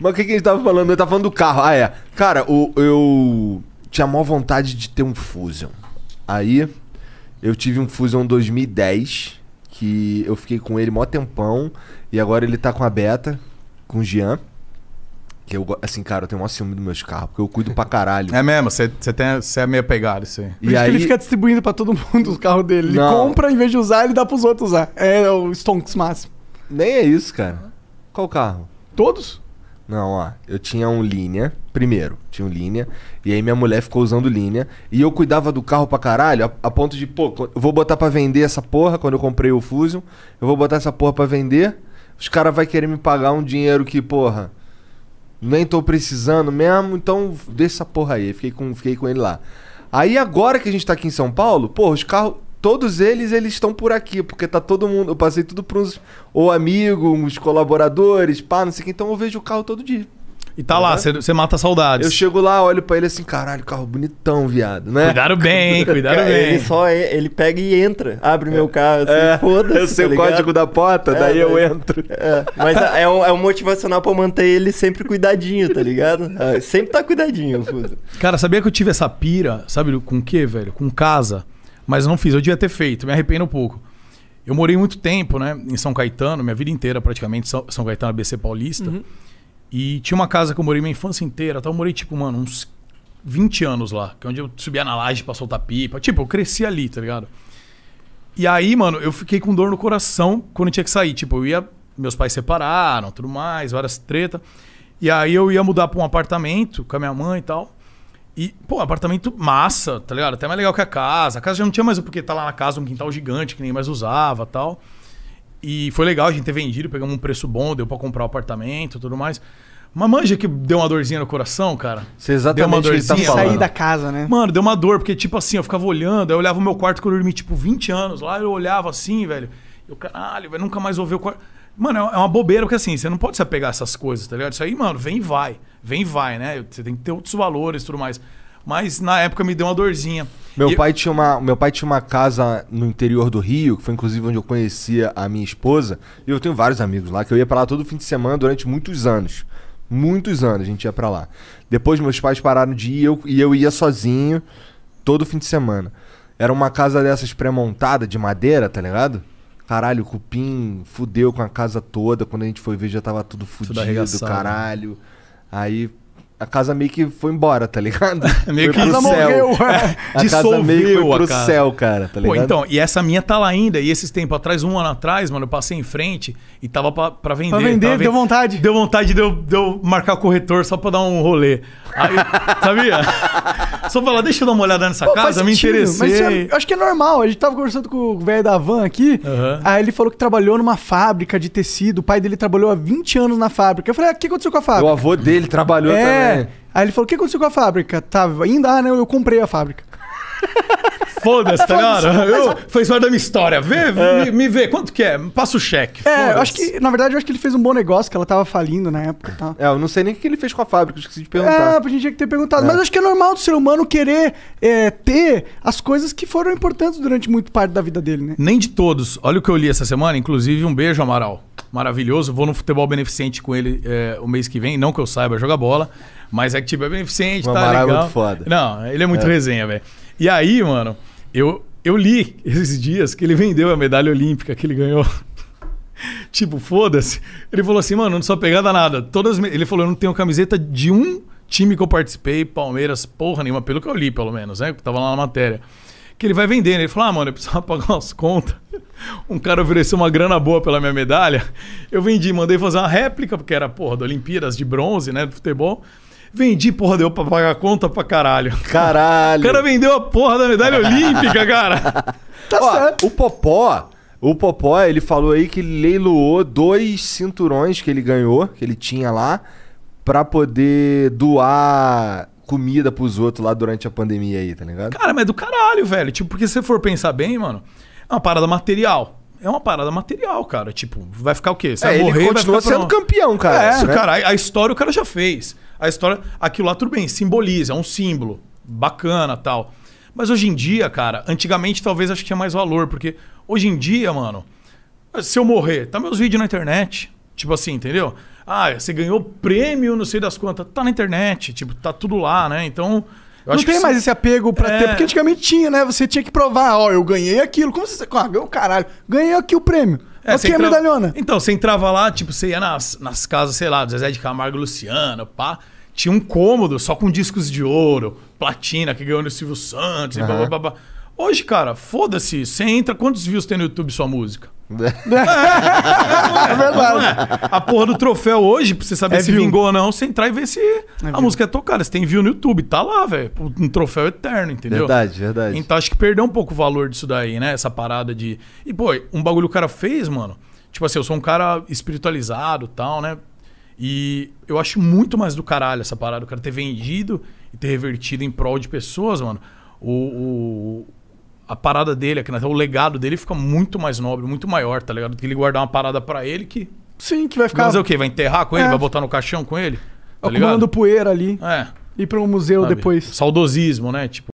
Mas o que, que a gente tava falando? Eu tava falando do carro. Ah, é. Cara, o, eu tinha maior vontade de ter um Fusion. Aí, eu tive um Fusion 2010, que eu fiquei com ele mó tempão. E agora ele tá com a beta, com o Jean. Que eu, assim, cara, eu tenho maior ciúme dos meus carros, porque eu cuido pra caralho. É mesmo, você é meio pegado isso aí. Por e aí... ele fica distribuindo pra todo mundo os carros dele. Ele Não. compra, em vez de usar, ele dá pros outros usar. É o Stonks máximo. Nem é isso, cara. Qual carro? Todos? Não, ó, eu tinha um linha, primeiro, tinha um linha, e aí minha mulher ficou usando linha, e eu cuidava do carro pra caralho, a, a ponto de, pô, eu vou botar pra vender essa porra, quando eu comprei o Fusion, eu vou botar essa porra pra vender, os caras vão querer me pagar um dinheiro que, porra, nem tô precisando mesmo, então deixa essa porra aí, fiquei com, fiquei com ele lá. Aí agora que a gente tá aqui em São Paulo, porra, os carros todos eles eles estão por aqui, porque tá todo mundo. Eu passei tudo para uns ou amigo, uns colaboradores, pá, não sei o que. Então eu vejo o carro todo dia. E tá uhum. lá, você mata saudades. Eu chego lá, olho pra ele assim, caralho, carro bonitão, viado, né? Cuidaram bem, hein? Cuidaram bem. Ele só é, ele pega e entra, abre é. meu carro, assim, é. foda-se. Eu sei tá o código da porta, é, daí eu entro. É, mas é um, é um motivacional pra manter ele sempre cuidadinho, tá ligado? É, sempre tá cuidadinho, foda. Cara, sabia que eu tive essa pira, sabe com o quê, velho? Com casa mas não fiz. Eu devia ter feito, me arrependo um pouco. Eu morei muito tempo né, em São Caetano, minha vida inteira praticamente, São, Caetano, ABC Paulista. Uhum. E tinha uma casa que eu morei minha infância inteira, então eu morei tipo, mano, uns 20 anos lá, que é onde eu subia na laje pra soltar pipa. Tipo, eu cresci ali, tá ligado? E aí, mano, eu fiquei com dor no coração quando tinha que sair. Tipo, eu ia. Meus pais separaram, tudo mais, várias treta E aí eu ia mudar pra um apartamento com a minha mãe e tal. E, pô, apartamento massa, tá ligado? Até mais legal que a casa. A casa já não tinha mais o porquê tá lá na casa, um quintal gigante que nem mais usava tal. E foi legal a gente ter vendido, pegamos um preço bom, deu para comprar o um apartamento e tudo mais. Mas manja que deu uma dorzinha no coração, cara. Você exatamente deu uma tá dorzinha. Que tá sair da casa, né? Mano, deu uma dor, porque tipo assim, eu ficava olhando, eu olhava o meu quarto que eu dormi tipo 20 anos lá, eu olhava assim, velho. Eu, caralho, velho, nunca mais ouvi o quarto. Mano, é, é uma bobeira, porque assim, você não pode se apegar a essas coisas, tá ligado? Isso aí, mano, vem e vai. Vem e vai, né? Você tem que ter outros valores e tudo mais. Mas na época me deu uma dorzinha. Meu, pai eu... tinha uma, meu pai tinha uma casa no interior do Rio, que foi inclusive onde eu conhecia a minha esposa. E eu tenho vários amigos lá, que eu ia para lá todo fim de semana durante muitos anos. Muitos anos a gente ia para lá. Depois meus pais pararam de ir eu, e eu ia sozinho todo fim de semana. Era uma casa dessas pré-montada de madeira, tá ligado? Caralho, o cupim fudeu com a casa toda. Quando a gente foi ver, já tava tudo fudido, tudo caralho. Aí a casa meio que foi embora, tá ligado? meio que pro céu. É. A Dissolveu casa meio foi pro casa. céu, cara, tá ligado? Pô, então, e essa minha tá lá ainda. E esses tempo atrás, um ano atrás, mano, eu passei em frente e tava pra, pra vender. Pra vender, deu vend... vontade. Deu vontade de eu, de eu marcar corretor só pra dar um rolê. Aí, sabia? Só falar, deixa eu dar uma olhada nessa Pô, casa, me é- interessei. É, acho que é normal. A gente tava conversando com o velho da van aqui. Uhum. Aí ele falou que trabalhou numa fábrica de tecido. O pai dele trabalhou há 20 anos na fábrica. Eu falei, ah, o que aconteceu com a fábrica? O avô dele trabalhou é. também. Aí ele falou, o que aconteceu com a fábrica? Tava ainda, ah, eu comprei a fábrica. Foda-se, tá ligado? Eu, fez parte da minha história. Vê, é. me, me, vê, quanto que é? Passa o cheque. É, eu acho que, na verdade, eu acho que ele fez um bom negócio, que ela tava falindo na época. Tá? É, eu não sei nem o que ele fez com a fábrica, esqueci de perguntar. É, a gente tinha que ter perguntado. É. Mas acho que é normal do ser humano querer é, ter as coisas que foram importantes durante muito parte da vida dele, né? Nem de todos. Olha o que eu li essa semana, inclusive, um beijo, Amaral. Maravilhoso. Vou no futebol beneficente com ele é, o mês que vem, não que eu saiba jogar bola. Mas é que, tipo, é beneficente, o tá Amaral é legal. É muito foda. Não, ele é muito é. resenha, velho. E aí, mano, eu, eu li esses dias que ele vendeu a medalha olímpica que ele ganhou. tipo, foda-se. Ele falou assim, mano, não sou pegada nada. Todas, ele falou, eu não tenho camiseta de um time que eu participei, Palmeiras, porra nenhuma, pelo que eu li, pelo menos, né? Que tava lá na matéria. Que ele vai vendendo. Né? Ele falou, ah, mano, eu precisava pagar umas contas. Um cara ofereceu uma grana boa pela minha medalha. Eu vendi, mandei fazer uma réplica, porque era, porra, da Olimpíadas de bronze, né? Do futebol. Vendi, porra, deu pra pagar a conta pra caralho. Caralho. O cara vendeu a porra da medalha olímpica, cara. tá Ó, certo. O Popó, o Popó, ele falou aí que leiloou dois cinturões que ele ganhou, que ele tinha lá, pra poder doar comida pros outros lá durante a pandemia aí, tá ligado? Cara, mas é do caralho, velho. Tipo, porque se você for pensar bem, mano, é uma parada material é uma parada material, cara. Tipo, vai ficar o quê? Você é, vai morrer, ele continua sendo pra... campeão, cara. É, isso, né? cara. A, a história o cara já fez. A história, aquilo lá tudo bem, simboliza, é um símbolo bacana, tal. Mas hoje em dia, cara, antigamente talvez acho que tinha mais valor, porque hoje em dia, mano, se eu morrer, tá meus vídeos na internet. Tipo assim, entendeu? Ah, você ganhou prêmio, não sei das quantas, tá na internet, tipo, tá tudo lá, né? Então, eu não tem que... mais esse apego pra é. ter. Porque antigamente tinha, né? Você tinha que provar, ó, oh, eu ganhei aquilo. Como você. Ah, ganhou caralho. Ganhei aqui o prêmio. É, você entra... é medalhona. Então, você entrava lá, tipo, você ia nas, nas casas, sei lá, do Zezé de Camargo Luciano, pá. Tinha um cômodo só com discos de ouro, platina, que ganhou no Silvio Santos uhum. e blá, blá, blá, blá. Hoje, cara, foda-se. Você entra, quantos views tem no YouTube sua música? é, verdade. É. A porra do troféu hoje, pra você saber é se view. vingou ou não, você entrar e ver se é a view. música é tocada. Você tem view no YouTube, tá lá, velho. Um troféu eterno, entendeu? Verdade, verdade. Então acho que perdeu um pouco o valor disso daí, né? Essa parada de. E, pô, um bagulho o cara fez, mano. Tipo assim, eu sou um cara espiritualizado tal, né? E eu acho muito mais do caralho essa parada. O cara ter vendido e ter revertido em prol de pessoas, mano. o, o a parada dele, aqui, né? o legado dele fica muito mais nobre, muito maior, tá ligado? Do que ele guardar uma parada para ele que. Sim, que vai ficar. Vai fazer o quê? Vai enterrar com ele? É. Vai botar no caixão com ele? Tá Acumulando poeira ali. É. Ir para um museu Sabe? depois. Saudosismo, né? Tipo.